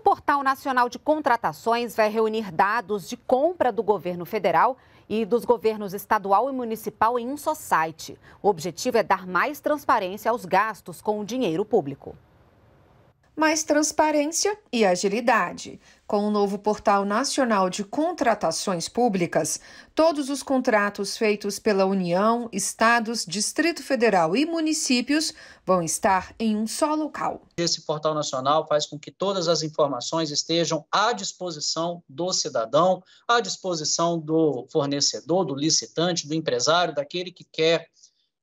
O Portal Nacional de Contratações vai reunir dados de compra do governo federal e dos governos estadual e municipal em um só site. O objetivo é dar mais transparência aos gastos com o dinheiro público mais transparência e agilidade. Com o novo Portal Nacional de Contratações Públicas, todos os contratos feitos pela União, Estados, Distrito Federal e municípios vão estar em um só local. Esse Portal Nacional faz com que todas as informações estejam à disposição do cidadão, à disposição do fornecedor, do licitante, do empresário, daquele que quer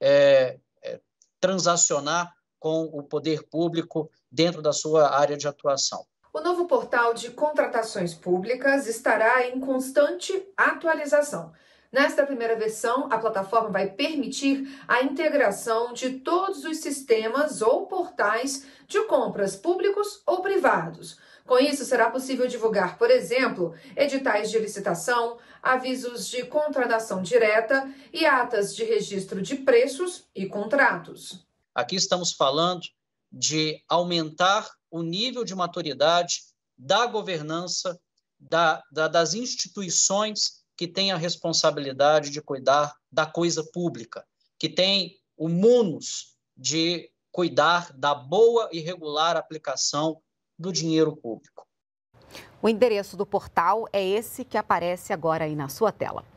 é, é, transacionar com o poder público dentro da sua área de atuação. O novo portal de contratações públicas estará em constante atualização. Nesta primeira versão, a plataforma vai permitir a integração de todos os sistemas ou portais de compras públicos ou privados. Com isso, será possível divulgar, por exemplo, editais de licitação, avisos de contratação direta e atas de registro de preços e contratos. Aqui estamos falando de aumentar o nível de maturidade da governança, da, da, das instituições que têm a responsabilidade de cuidar da coisa pública, que têm o munus de cuidar da boa e regular aplicação do dinheiro público. O endereço do portal é esse que aparece agora aí na sua tela.